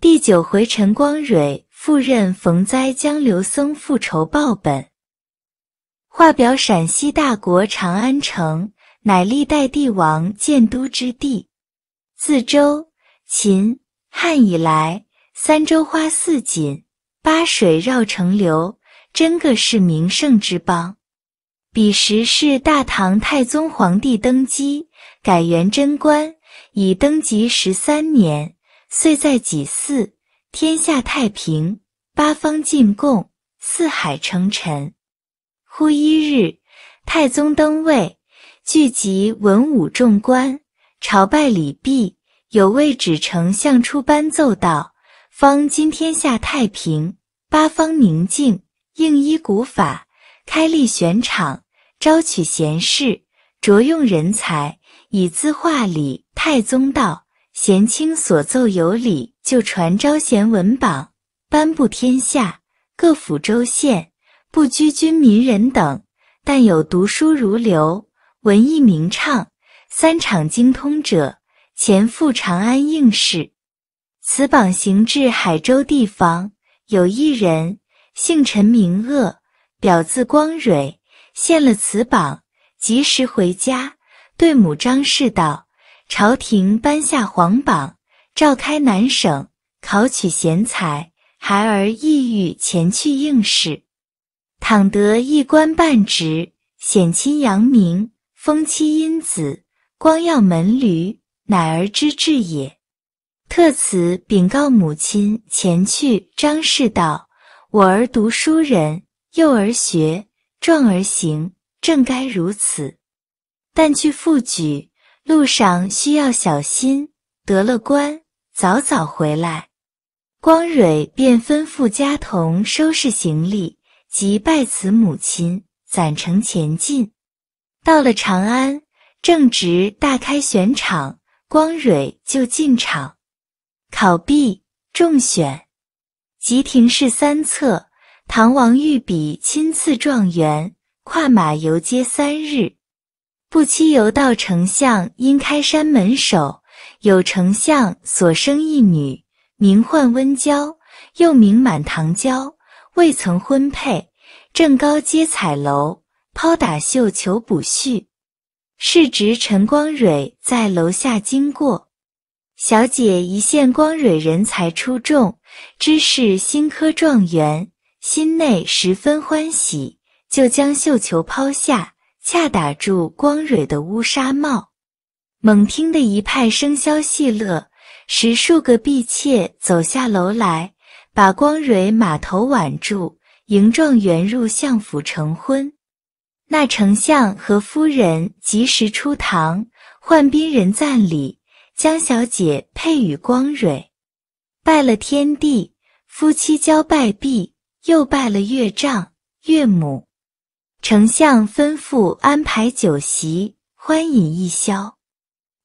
第九回，陈光蕊赴任逢灾，将刘僧复仇报本。画表陕西大国长安城，乃历代帝王建都之地。自周、秦、汉以来，三州花似锦，八水绕城流，真个是名胜之邦。彼时是大唐太宗皇帝登基，改元贞观，已登基十三年。岁在己巳，天下太平，八方进贡，四海称臣。忽一日，太宗登位，聚集文武众官，朝拜礼毕，有位指丞相出班奏道：“方今天下太平，八方宁静，应依古法，开立选场，招取贤士，着用人才，以资化李太宗道。”贤卿所奏有礼，就传招贤文榜，颁布天下各府州县，不拘军民人等，但有读书如流、文艺名畅、三场精通者，前赴长安应试。此榜行至海州地方，有一人姓陈名鄂，表字光蕊，献了此榜，及时回家，对母张氏道。朝廷颁下皇榜，召开南省考取贤才。孩儿意欲前去应试，倘得一官半职，显亲扬名，封妻荫子，光耀门闾，乃儿之志也。特此禀告母亲，前去张氏道：“我儿读书人，幼而学，壮而行，正该如此。但去复举。”路上需要小心，得了官，早早回来。光蕊便吩咐家童收拾行李，即拜辞母亲，攒程前进。到了长安，正值大开选场，光蕊就进场考毕，中选，吉亭试三策，唐王御笔亲赐状元，跨马游街三日。不期游到丞相因开山门首，有丞相所生一女，名唤温娇，又名满堂娇，未曾婚配，正高阶彩楼抛打绣球补婿。适值陈光蕊在楼下经过，小姐一见光蕊人才出众，知是新科状元，心内十分欢喜，就将绣球抛下。恰打住光蕊的乌纱帽，猛听得一派笙箫戏乐，十数个婢妾走下楼来，把光蕊马头挽住，迎状元入相府成婚。那丞相和夫人及时出堂，唤宾人赞礼，江小姐配与光蕊，拜了天地，夫妻交拜毕，又拜了岳丈岳母。丞相吩咐安排酒席，欢饮一宵。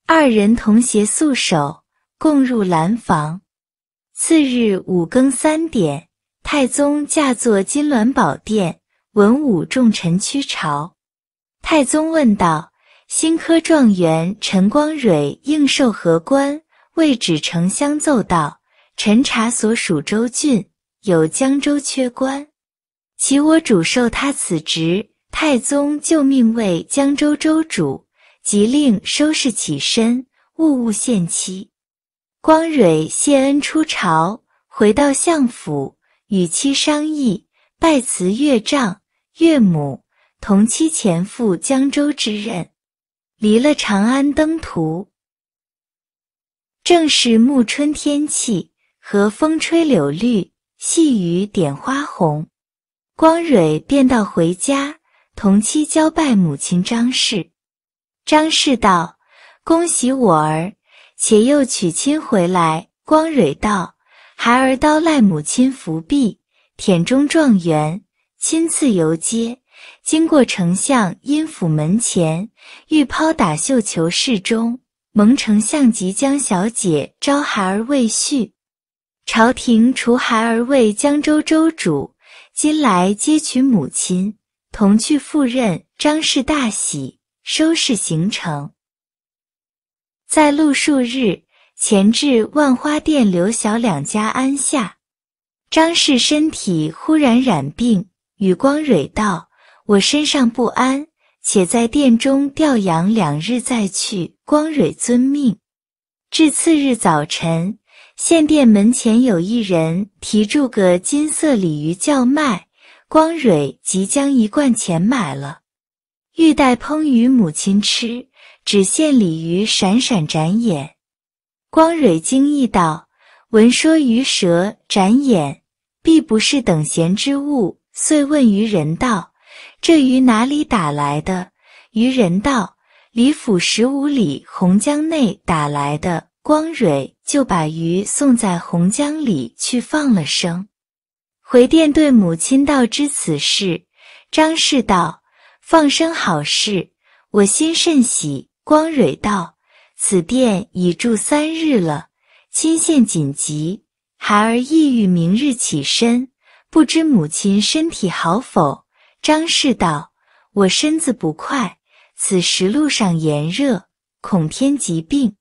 二人同携素手，共入兰房。次日五更三点，太宗驾坐金銮宝殿，文武重臣趋朝。太宗问道：“新科状元陈光蕊应授何官？”未旨，丞相奏道：“臣查所属州郡有江州缺官，其我主授他此职。”太宗就命为江州州主，即令收拾起身，物物限期。光蕊谢恩出朝，回到相府，与妻商议，拜辞岳丈、岳母，同妻前赴江州之任，离了长安登途。正是暮春天气，和风吹柳绿，细雨点花红。光蕊便道回家。同妻交拜，母亲张氏。张氏道：“恭喜我儿，且又娶亲回来。”光蕊道：“孩儿刀赖母亲福庇，舔中状元，亲自游街。经过丞相阴府门前，欲抛打绣球示中，蒙丞相即将小姐招孩儿为婿。朝廷除孩儿为江州州主，今来接娶母亲。”同去赴任，张氏大喜，收拾行程，在路数日，前至万花店刘小两家安下。张氏身体忽然染病，与光蕊道：“我身上不安，且在店中调养两日再去。”光蕊遵命。至次日早晨，县店门前有一人提住个金色鲤鱼叫卖。光蕊即将一罐钱买了，欲带烹鱼母亲吃，只见鲤鱼闪闪展眼。光蕊惊异道：“闻说鱼蛇展眼，必不是等闲之物。”遂问渔人道：“这鱼哪里打来的？”渔人道：“李府十五里洪江内打来的。”光蕊就把鱼送在洪江里去放了生。回电对母亲道知此事，张氏道：“放生好事，我心甚喜。”光蕊道：“此店已住三日了，亲现紧急，孩儿意欲明日起身，不知母亲身体好否？”张氏道：“我身子不快，此时路上炎热，恐添疾病。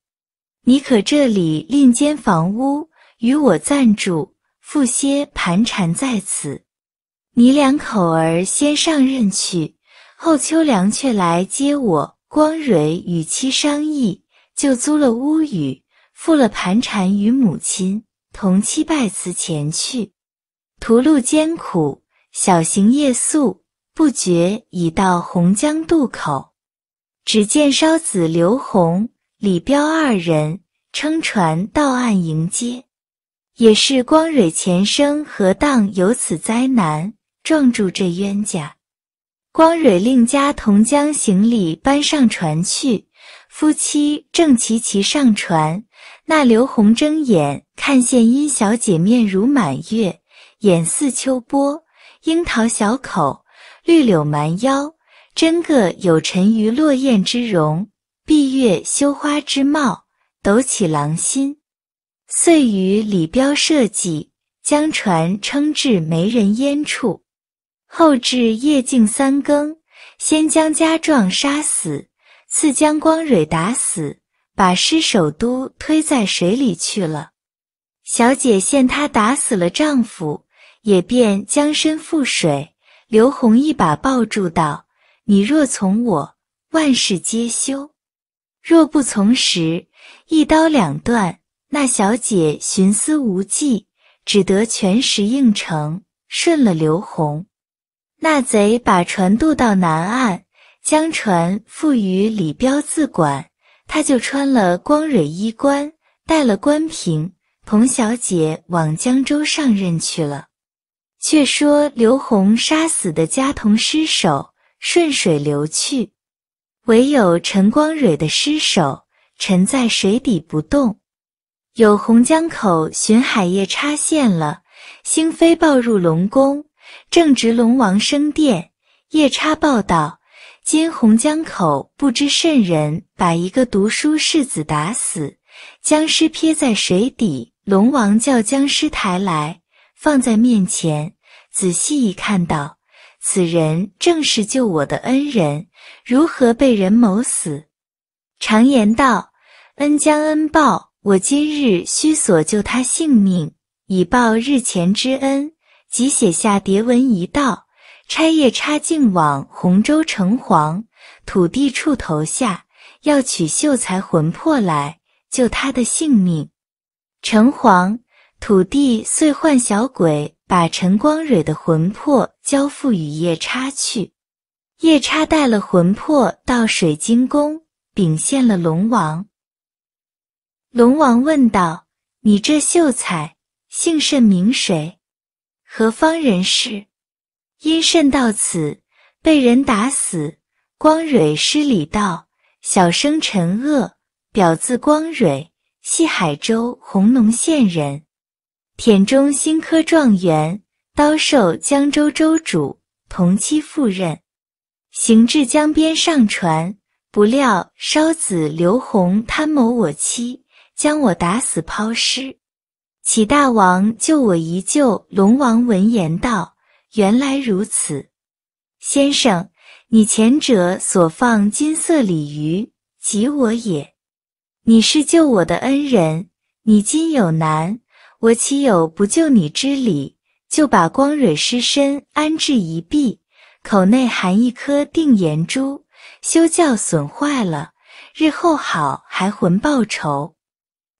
你可这里另间房屋与我暂住。”复歇盘缠在此，你两口儿先上任去，后秋凉却来接我。光蕊与妻商议，就租了屋宇，付了盘缠与母亲，同妻拜辞前去。途路艰苦，小行夜宿，不觉已到洪江渡口。只见烧子刘洪、李彪二人撑船到岸迎接。也是光蕊前生何当有此灾难，撞住这冤家。光蕊令家童将行李搬上船去，夫妻正齐齐上船。那刘红睁眼看见殷小姐面如满月，眼似秋波，樱桃小口，绿柳蛮腰，真个有沉鱼落雁之容，闭月羞花之貌，抖起狼心。遂与李彪设计，将船撑至没人烟处。后至夜静三更，先将家壮杀死，次将光蕊打死，把尸首都推在水里去了。小姐见他打死了丈夫，也便将身赴水。刘洪一把抱住道：“你若从我，万事皆休；若不从时，一刀两断。”那小姐寻思无计，只得全时应承，顺了刘洪。那贼把船渡到南岸，将船付与李彪自管，他就穿了光蕊衣冠，带了关平、童小姐往江州上任去了。却说刘洪杀死的家童尸首顺水流去，唯有陈光蕊的尸首沉在水底不动。有洪江口巡海夜叉现了，星飞报入龙宫，正值龙王升殿。夜叉报道：今洪江口不知甚人，把一个读书士子打死，僵尸撇在水底。龙王叫僵尸抬来，放在面前，仔细一看，道：此人正是救我的恩人，如何被人谋死？常言道：恩将恩报。我今日须索救他性命，以报日前之恩。即写下牒文一道，拆夜叉径往洪州城隍土地处投下，要取秀才魂魄来救他的性命。城隍土地遂唤小鬼，把陈光蕊的魂魄交付与夜叉去。夜叉带了魂魄到水晶宫，禀献了龙王。龙王问道：“你这秀才姓甚名谁？何方人士？因甚到此？被人打死？”光蕊失礼道：“小生陈恶，表字光蕊，系海州洪农县人，田中新科状元，刀授江州州主同期赴任。行至江边上船，不料烧子刘洪贪谋我妻。”将我打死抛尸，乞大王救我一救。龙王闻言道：“原来如此，先生，你前者所放金色鲤鱼即我也，你是救我的恩人。你今有难，我岂有不救你之理？就把光蕊尸身安置一壁，口内含一颗定颜珠，修教损坏了，日后好还魂报仇。”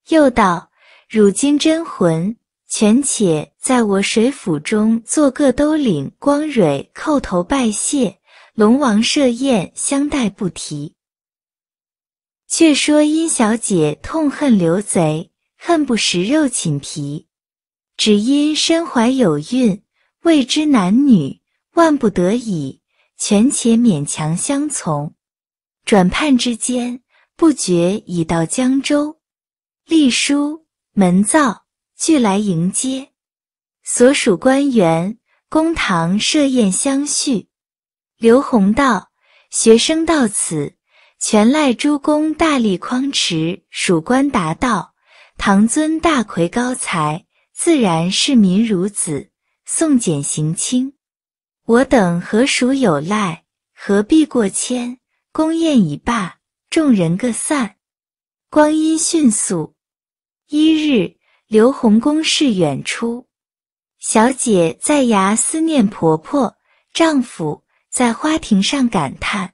又道：“汝今真魂全且在我水府中做个兜领光蕊，叩头拜谢龙王设宴相待，不提。”却说殷小姐痛恨刘贼，恨不食肉寝皮，只因身怀有孕，未知男女，万不得已，全且勉强相从。转盼之间，不觉已到江州。隶书门造俱来迎接，所属官员公堂设宴相叙。刘弘道：“学生到此，全赖诸公大力匡持。”属官答道：“唐尊大魁高才，自然视民如子，送简行亲。我等何属有赖？何必过谦？”公宴已罢，众人各散。光阴迅速，一日，刘洪公事远出，小姐在衙思念婆婆，丈夫在花亭上感叹。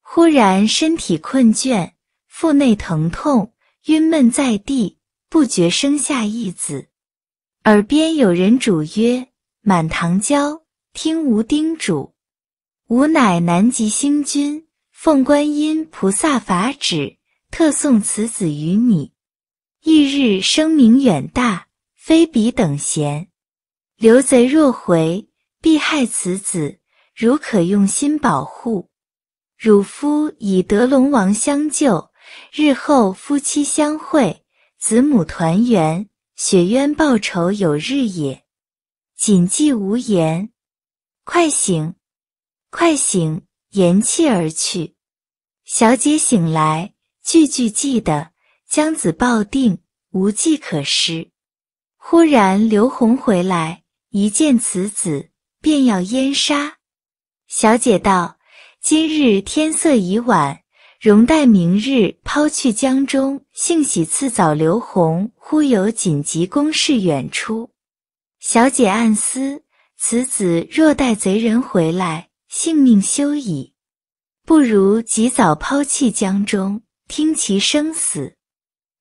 忽然身体困倦，腹内疼痛，晕闷在地，不觉生下一子。耳边有人主曰：“满堂娇，听吾叮嘱。吾乃南极星君，奉观音菩萨法旨。”特送此子与你，翌日声名远大，非彼等闲。刘贼若回，必害此子。汝可用心保护。汝夫以得龙王相救，日后夫妻相会，子母团圆，雪冤报仇有日也。谨记无言。快醒！快醒！言气而去。小姐醒来。句句记得，将子抱定，无计可施。忽然刘洪回来，一见此子，便要阉杀。小姐道：“今日天色已晚，容待明日抛去江中。”幸喜次早，刘洪忽有紧急公事远出。小姐暗思：此子若待贼人回来，性命休矣。不如及早抛弃江中。听其生死，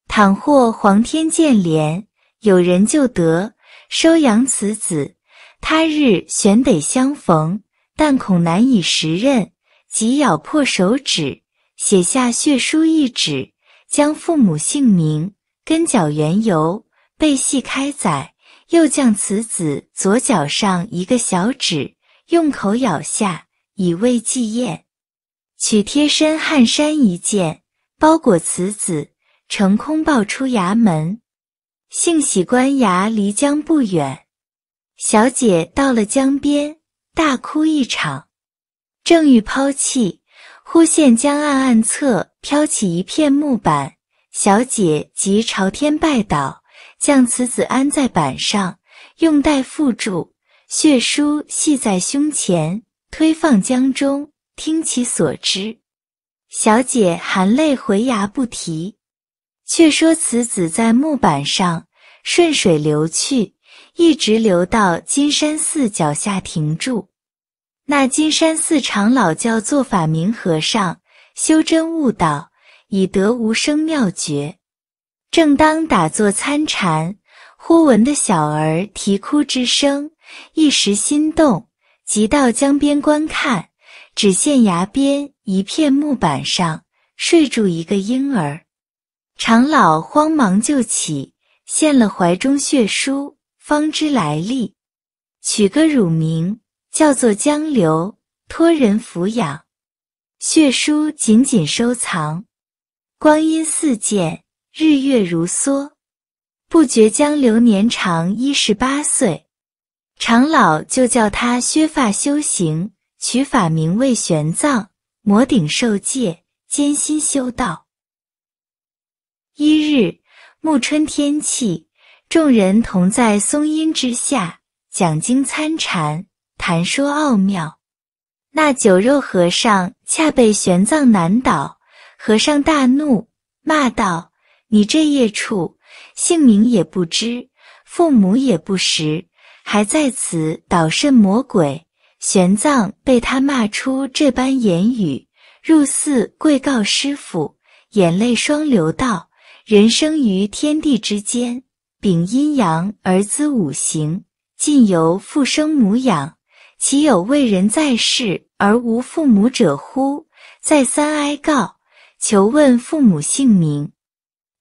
倘获皇天见怜，有人救得，收养此子，他日选得相逢，但恐难以识认，即咬破手指，写下血书一纸，将父母姓名、根脚缘由备细开载，又将此子左脚上一个小指，用口咬下，以慰祭宴，取贴身汗衫一件。包裹此子，乘空抱出衙门。幸喜官衙离江不远，小姐到了江边，大哭一场。正欲抛弃，忽见江岸岸侧飘起一片木板，小姐即朝天拜倒，将此子安在板上，用带缚住，血书系在胸前，推放江中，听其所知。小姐含泪回衙不提，却说此子在木板上顺水流去，一直流到金山寺脚下停住。那金山寺长老叫做法明和尚，修真悟道，已得无生妙诀。正当打坐参禅，忽闻的小儿啼哭之声，一时心动，即到江边观看。只见崖边一片木板上睡住一个婴儿，长老慌忙就起，献了怀中血书，方知来历，取个乳名叫做江流，托人抚养。血书紧紧收藏。光阴似箭，日月如梭，不觉江流年长一十八岁，长老就叫他削发修行。取法名为玄奘，摩顶受戒，艰辛修道。一日暮春天气，众人同在松阴之下讲经参禅，谈说奥妙。那酒肉和尚恰被玄奘难倒，和尚大怒，骂道：“你这野畜，姓名也不知，父母也不识，还在此捣甚魔鬼？”玄奘被他骂出这般言语，入寺跪告师傅，眼泪双流道：“人生于天地之间，秉阴阳而资五行，尽由父生母养，岂有为人在世而无父母者乎？”再三哀告，求问父母姓名。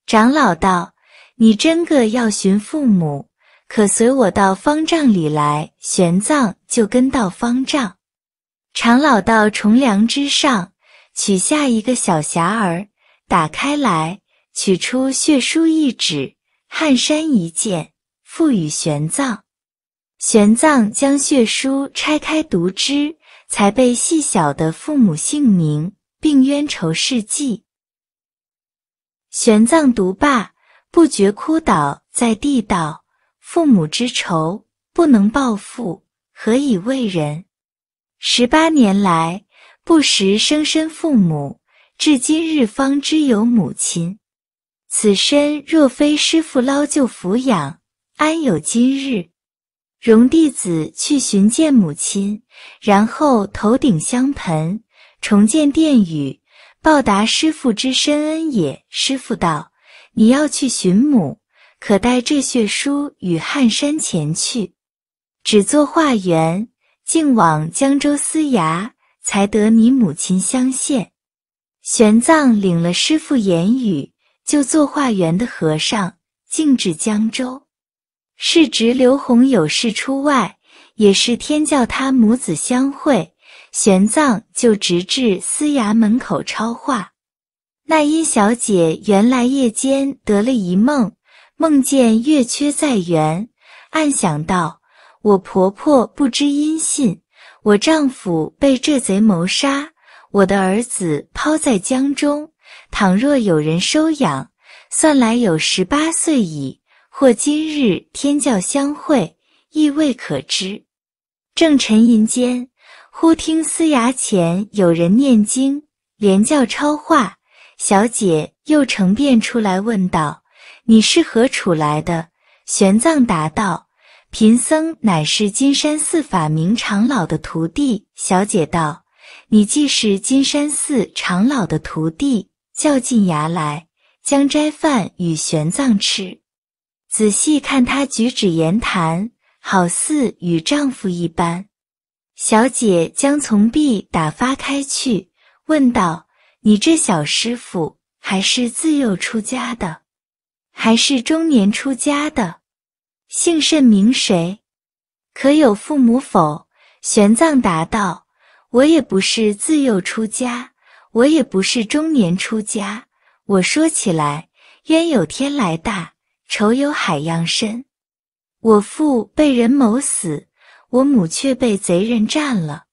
长老道：“你真个要寻父母？”可随我到方丈里来。玄奘就跟到方丈，长老到重梁之上，取下一个小匣儿，打开来，取出血书一纸，汗衫一件，赋与玄奘。玄奘将血书拆开读之，才被细小的父母姓名并冤仇事迹。玄奘读罢，不觉哭倒在地道。父母之仇不能报，父何以为人？十八年来不识生身父母，至今日方知有母亲。此身若非师父捞救抚养，安有今日？容弟子去寻见母亲，然后头顶香盆，重见殿宇，报答师父之深恩也。师父道：“你要去寻母。”可带这血书与汉山前去，只作化缘，竟往江州司衙，才得你母亲相见。玄奘领了师父言语，就做化缘的和尚，径至江州。是侄刘洪有事出外，也是天叫他母子相会。玄奘就直至司衙门口超化。那殷小姐原来夜间得了一梦。梦见月缺在圆，暗想道：“我婆婆不知音信，我丈夫被这贼谋杀，我的儿子抛在江中。倘若有人收养，算来有十八岁矣。或今日天教相会，亦未可知。”正沉吟间，忽听司衙前有人念经，连叫超话。小姐又成便出来问道。你是何处来的？玄奘答道：“贫僧乃是金山寺法明长老的徒弟。”小姐道：“你既是金山寺长老的徒弟，叫进衙来，将斋饭与玄奘吃。仔细看他举止言谈，好似与丈夫一般。”小姐将从壁打发开去，问道：“你这小师傅还是自幼出家的？”还是中年出家的，姓甚名谁？可有父母否？玄奘答道：“我也不是自幼出家，我也不是中年出家。我说起来，冤有天来大，仇有海样深。我父被人谋死，我母却被贼人占了。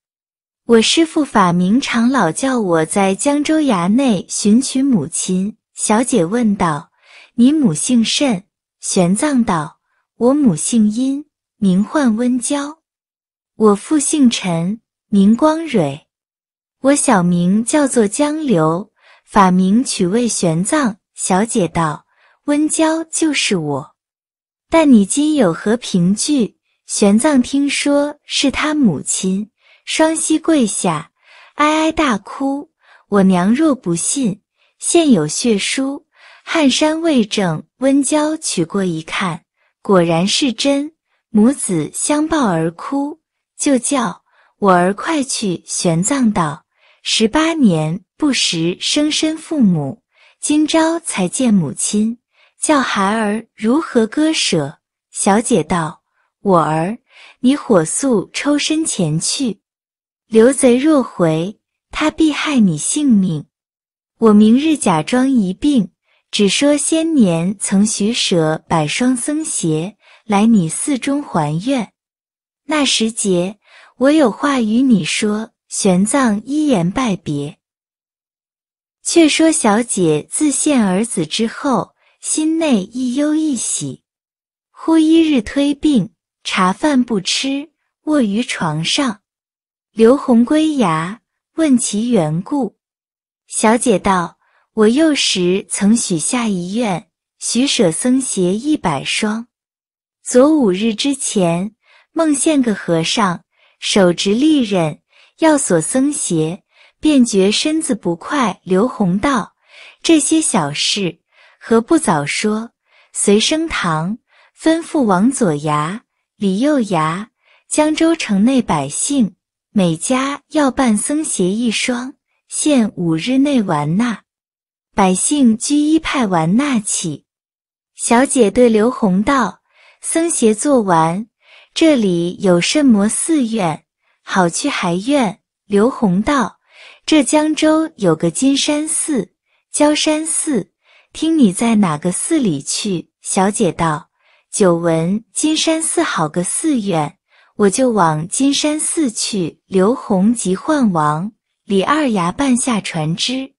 我师父法明长老，叫我在江州衙内寻取母亲。”小姐问道。你母姓甚？玄奘道：“我母姓殷，名唤温娇。我父姓陈，名光蕊。我小名叫做江流，法名取为玄奘。”小姐道：“温娇就是我。但你今有何凭据？”玄奘听说是他母亲，双膝跪下，哀哀大哭：“我娘若不信，现有血书。”汉山未正，温娇取过一看，果然是真，母子相抱而哭。就叫我儿快去。玄奘道：十八年不识生身父母，今朝才见母亲，叫孩儿如何割舍？小姐道：我儿，你火速抽身前去，刘贼若回，他必害你性命。我明日假装一病。只说先年曾许舍百双僧鞋来你寺中还愿，那时节我有话与你说。玄奘一言拜别。却说小姐自献儿子之后，心内一忧一喜，忽一日推病，茶饭不吃，卧于床上。刘洪归崖，问其缘故，小姐道。我幼时曾许下一愿，许舍僧鞋一百双。昨五日之前，梦见个和尚，手执利刃，要索僧鞋，便觉身子不快。刘洪道：这些小事，何不早说？随升堂，吩咐王左牙、李右牙，江州城内百姓，每家要办僧鞋一双，限五日内完纳。百姓居一派玩纳起。小姐对刘洪道：“僧鞋做完，这里有甚魔寺院，好去还愿？”刘洪道：“这江州有个金山寺、焦山寺，听你在哪个寺里去？”小姐道：“久闻金山寺好个寺院，我就往金山寺去。”刘洪即唤王、李二牙半下船只。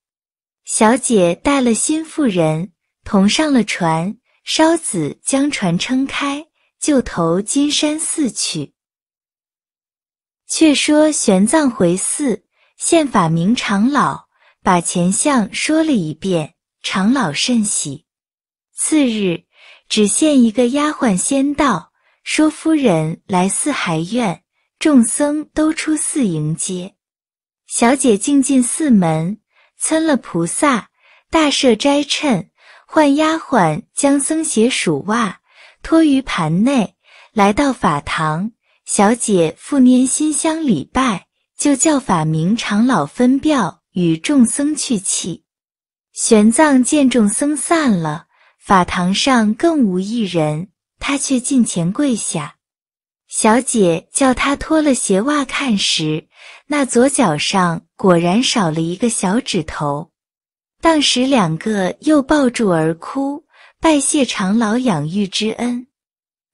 小姐带了新妇人同上了船，烧子将船撑开，就投金山寺去。却说玄奘回寺，现法明长老，把前相说了一遍，长老甚喜。次日，只见一个丫鬟先到，说夫人来寺还愿，众僧都出寺迎接。小姐进进寺门。参了菩萨，大赦斋称，唤丫鬟将僧鞋、鼠袜脱于盘内，来到法堂，小姐复拈新香礼拜，就叫法明长老分辨与众僧去气。玄奘见众僧散了，法堂上更无一人，他却近前跪下，小姐叫他脱了鞋袜看时，那左脚上。果然少了一个小指头。当时两个又抱住而哭，拜谢长老养育之恩。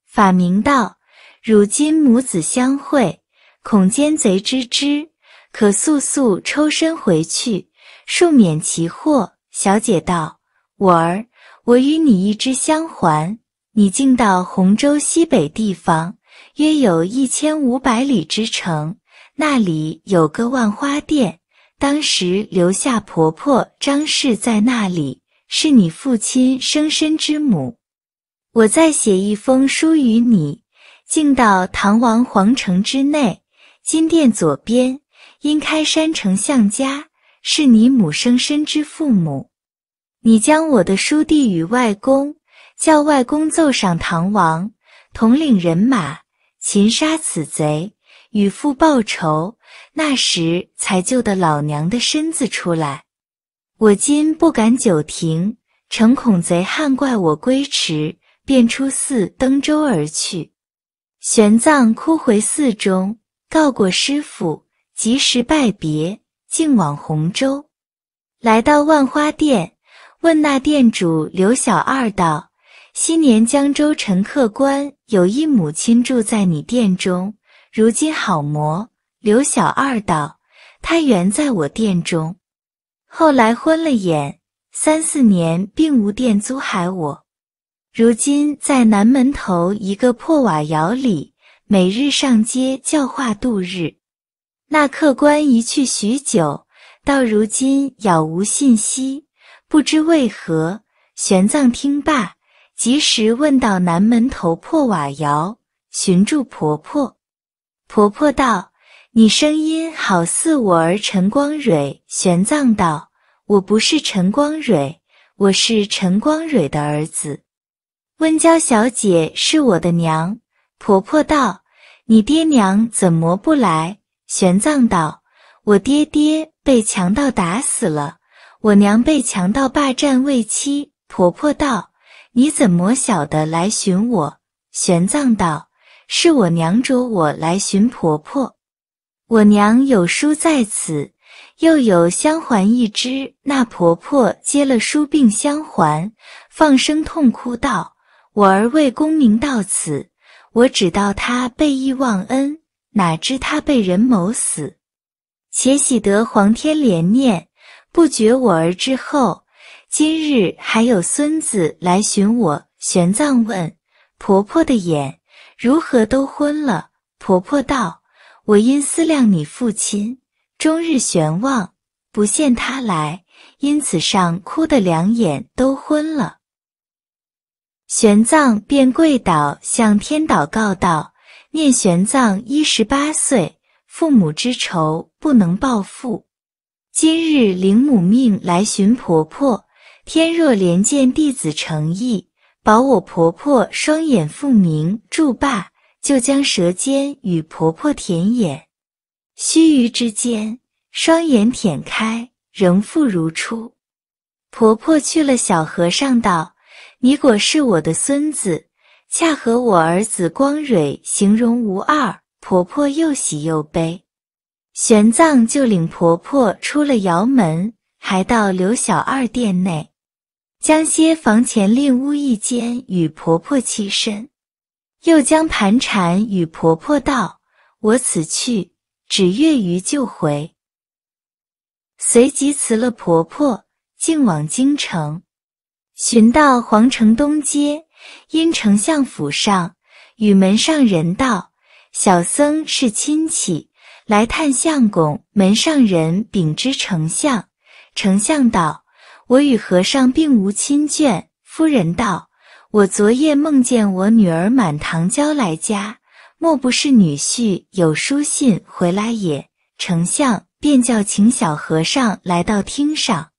法明道：如今母子相会，恐奸贼知之，可速速抽身回去，恕免其祸。小姐道：我儿，我与你一直相还，你竟到洪州西北地方，约有一千五百里之城。”那里有个万花殿，当时留下婆婆张氏在那里，是你父亲生身之母。我再写一封书与你，进到唐王皇城之内，金殿左边，因开山丞相家，是你母生身之父母。你将我的书递与外公，叫外公奏赏唐王，统领人马，擒杀此贼。与父报仇，那时才救得老娘的身子出来。我今不敢久停，诚恐贼汉怪我归迟，便出寺登舟而去。玄奘哭回寺中，告过师傅，及时拜别，径往洪州。来到万花店，问那店主刘小二道：“昔年江州陈客官有一母亲住在你店中。”如今好魔。”刘小二道：“他原在我店中，后来昏了眼，三四年并无店租还我。如今在南门头一个破瓦窑里，每日上街教化度日。那客官一去许久，到如今杳无信息，不知为何。”玄奘听罢，及时问到南门头破瓦窑寻住婆婆。婆婆道：“你声音好似我儿陈光蕊。”玄奘道：“我不是陈光蕊，我是陈光蕊的儿子。温娇小姐是我的娘。”婆婆道：“你爹娘怎么不来？”玄奘道：“我爹爹被强盗打死了，我娘被强盗霸占为妻。”婆婆道：“你怎么晓得来寻我？”玄奘道。是我娘着我来寻婆婆，我娘有书在此，又有香环一只。那婆婆接了书并香环，放声痛哭道：“我儿为功名到此，我只道他背义忘恩，哪知他被人谋死，且喜得皇天怜念，不觉我儿之后，今日还有孙子来寻我。”玄奘问婆婆的眼。如何都昏了？婆婆道：“我因思量你父亲，终日悬望，不见他来，因此上哭的两眼都昏了。”玄奘便跪倒向天祷告道：“念玄奘一十八岁，父母之仇不能报父，今日灵母命来寻婆婆，天若怜见弟子诚意。”保我婆婆双眼复明，筑罢就将舌尖与婆婆舔眼，须臾之间，双眼舔开，仍复如初。婆婆去了，小和尚道：“你果是我的孙子，恰和我儿子光蕊形容无二。”婆婆又喜又悲。玄奘就领婆婆出了窑门，还到刘小二店内。将歇房前另屋一间与婆婆栖身，又将盘缠与婆婆道：“我此去只月余就回。”随即辞了婆婆，径往京城。寻到皇城东街，因丞相府上与门上人道：“小僧是亲戚，来探相公。”门上人禀知丞相，丞相道：我与和尚并无亲眷。夫人道：“我昨夜梦见我女儿满堂娇来家，莫不是女婿有书信回来也？”丞相便叫请小和尚来到厅上。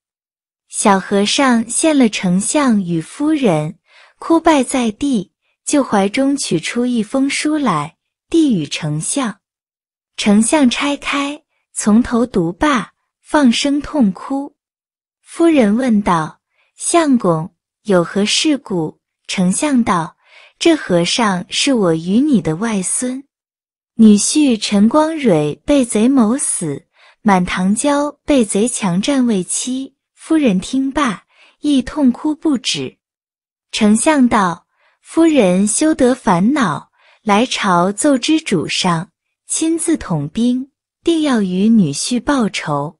小和尚见了丞相与夫人，哭拜在地，就怀中取出一封书来，递与丞相。丞相拆开，从头读罢，放声痛哭。夫人问道：“相公有何事故？”丞相道：“这和尚是我与你的外孙女婿陈光蕊被贼谋死，满堂娇被贼强占为妻。”夫人听罢，亦痛哭不止。丞相道：“夫人休得烦恼，来朝奏知主上，亲自统兵，定要与女婿报仇。”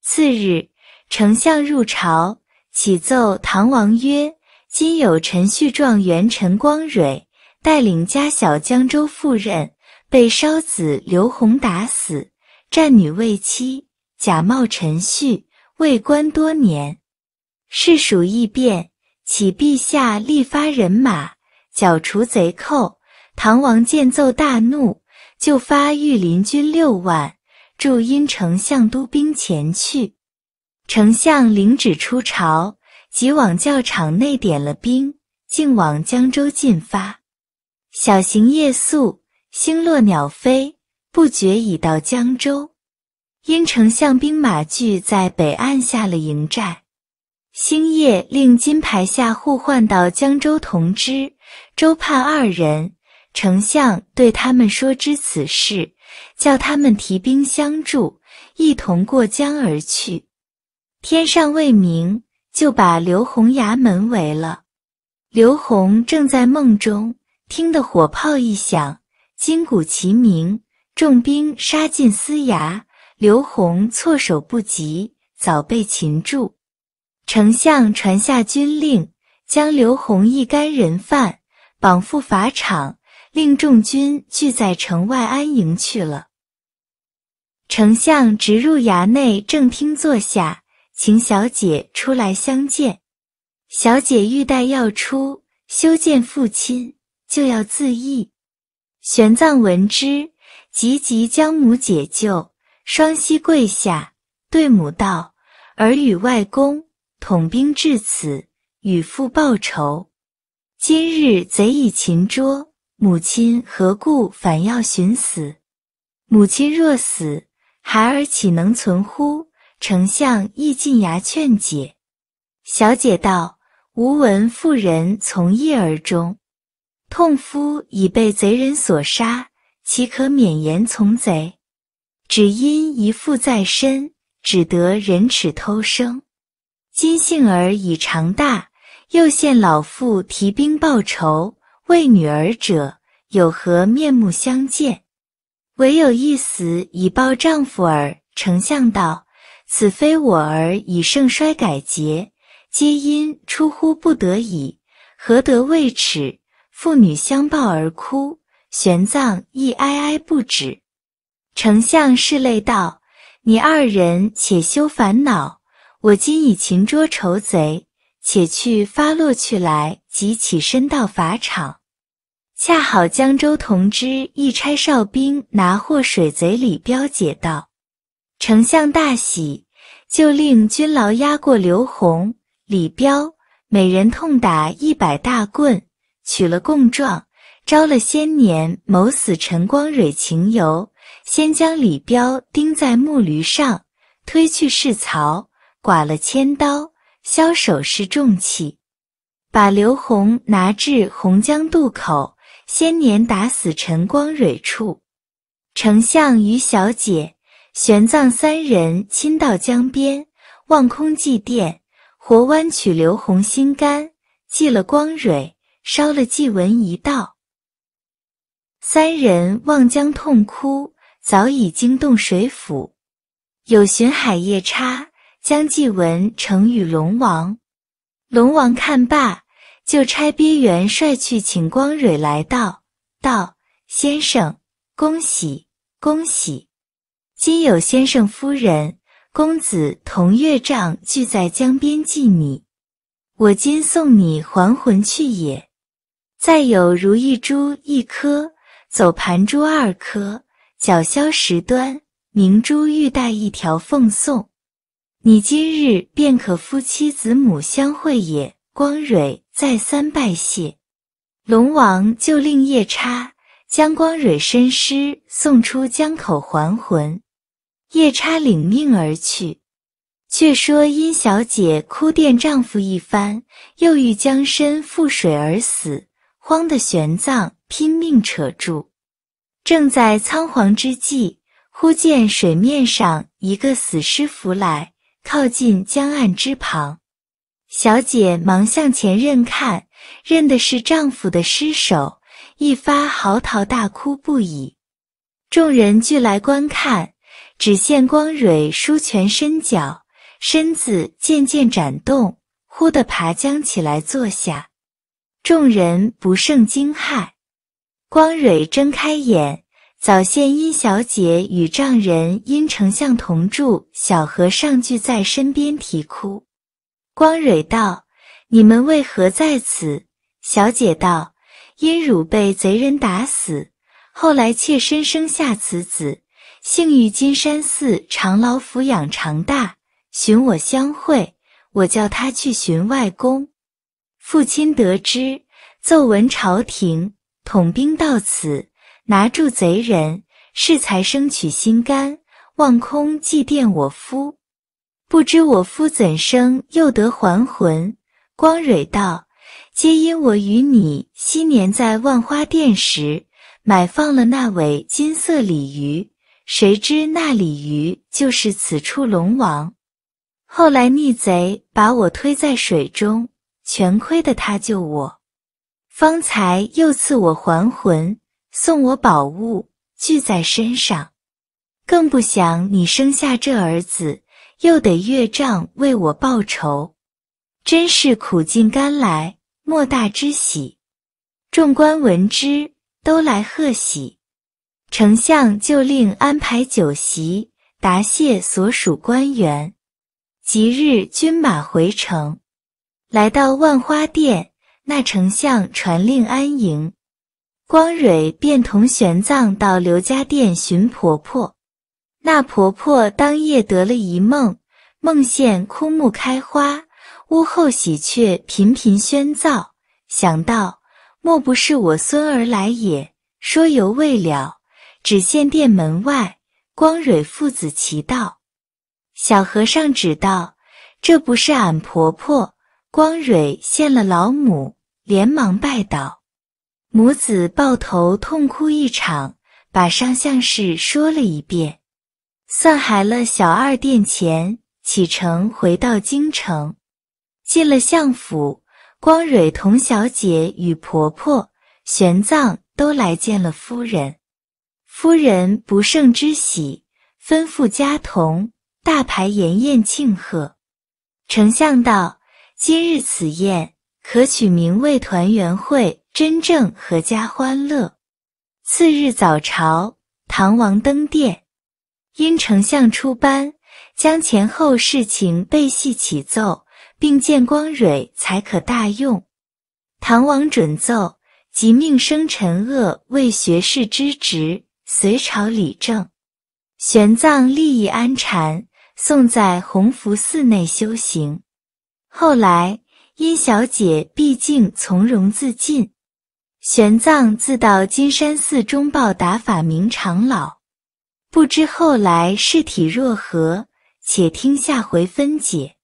次日。丞相入朝，启奏唐王曰：“今有陈旭状元陈光蕊带领家小江州赴任，被烧子刘洪打死，战女为妻，假冒陈旭，为官多年。事属异变，启陛下立发人马，剿除贼寇。”唐王见奏大怒，就发御林军六万，助殷丞相督兵前去。丞相领旨出朝，即往教场内点了兵，径往江州进发。小行夜宿，星落鸟飞，不觉已到江州。因丞相兵马聚在北岸下了营寨，星夜令金牌下互换到江州同知周盼二人。丞相对他们说知此事，叫他们提兵相助，一同过江而去。天尚未明，就把刘洪衙门围了。刘洪正在梦中，听得火炮一响，金鼓齐鸣，重兵杀进司衙，刘洪措手不及，早被擒住。丞相传下军令，将刘洪一干人犯绑赴法场，令众军聚在城外安营去了。丞相直入衙内正厅坐下。请小姐出来相见。小姐欲待要出，修见父亲，就要自缢。玄奘闻之，急急将母解救，双膝跪下，对母道：“儿与外公统兵至此，与父报仇。今日贼已擒捉，母亲何故反要寻死？母亲若死，孩儿岂能存乎？”丞相亦进牙劝解，小姐道：“吾闻妇人从一而终，痛夫已被贼人所杀，岂可免言从贼？只因一妇在身，只得忍耻偷生。今幸儿已长大，又现老妇提兵报仇，为女儿者有何面目相见？唯有一死以报丈夫耳。”丞相道。此非我儿，以盛衰改节，皆因出乎不得已，何得未耻？父女相抱而哭，玄奘亦哀哀不止。丞相拭泪道：“你二人且休烦恼，我今已擒捉仇贼，且去发落去来。”即起身到法场，恰好江州同知一差哨兵拿获水贼李彪，解道。丞相大喜，就令军牢押过刘洪、李彪，每人痛打一百大棍，取了供状，招了先年谋死陈光蕊情由。先将李彪钉在木驴上，推去市曹，剐了千刀，削首是重器。把刘洪拿至洪江渡口，先年打死陈光蕊处。丞相与小姐。玄奘三人亲到江边，望空祭奠，活弯取刘洪心肝，祭了光蕊，烧了祭文一道。三人望江痛哭，早已惊动水府，有巡海夜叉将祭文呈与龙王。龙王看罢，就差边元帅去请光蕊来道：“道先生，恭喜，恭喜！”今有先生、夫人、公子同月丈聚在江边祭你，我今送你还魂去也。再有如意珠一颗，走盘珠二颗，角消十端，明珠玉带一条奉送，你今日便可夫妻子母相会也。光蕊再三拜谢，龙王就令夜叉将光蕊身尸送出江口还魂。夜叉领命而去。却说殷小姐哭奠丈夫一番，又欲将身赴水而死，慌得玄奘拼命扯住。正在仓皇之际，忽见水面上一个死尸浮来，靠近江岸之旁。小姐忙向前认看，认的是丈夫的尸首，一发嚎啕大哭不已。众人俱来观看。只见光蕊舒全身脚，身子渐渐展动，忽地爬将起来坐下。众人不胜惊骇。光蕊睁开眼，早现殷小姐与丈人殷丞相同住，小和尚聚在身边啼哭。光蕊道：“你们为何在此？”小姐道：“因汝被贼人打死，后来妾身生下此子。”幸遇金山寺长老抚养长大，寻我相会，我叫他去寻外公。父亲得知奏闻朝廷，统兵到此，拿住贼人，适才生取心肝，望空祭奠我夫。不知我夫怎生又得还魂？光蕊道：皆因我与你昔年在万花殿时，买放了那尾金色鲤鱼。谁知那鲤鱼就是此处龙王。后来逆贼把我推在水中，全亏得他救我，方才又赐我还魂，送我宝物，俱在身上。更不想你生下这儿子，又得岳丈为我报仇，真是苦尽甘来，莫大之喜。众官闻之，都来贺喜。丞相就令安排酒席答谢所属官员。即日军马回城，来到万花殿，那丞相传令安营。光蕊便同玄奘到刘家店寻婆婆。那婆婆当夜得了一梦，梦见枯木开花，屋后喜鹊频频喧噪，想到莫不是我孙儿来也？说犹未了。只见殿门外，光蕊父子齐道。小和尚指道：“这不是俺婆婆。”光蕊见了老母，连忙拜倒，母子抱头痛哭一场，把上相事说了一遍，算还了小二殿钱，启程回到京城。进了相府，光蕊同小姐与婆婆、玄奘都来见了夫人。夫人不胜之喜，吩咐家童大排筵宴庆贺。丞相道：“今日此宴可取名为团圆会，真正阖家欢乐。”次日早朝，唐王登殿，因丞相出班，将前后事情备细启奏，并见光蕊才可大用。唐王准奏，即命生辰鄂为学士之职。隋朝理政，玄奘立意安禅，送在弘福寺内修行。后来，殷小姐毕竟从容自尽，玄奘自到金山寺中报答法明长老，不知后来事体若何，且听下回分解。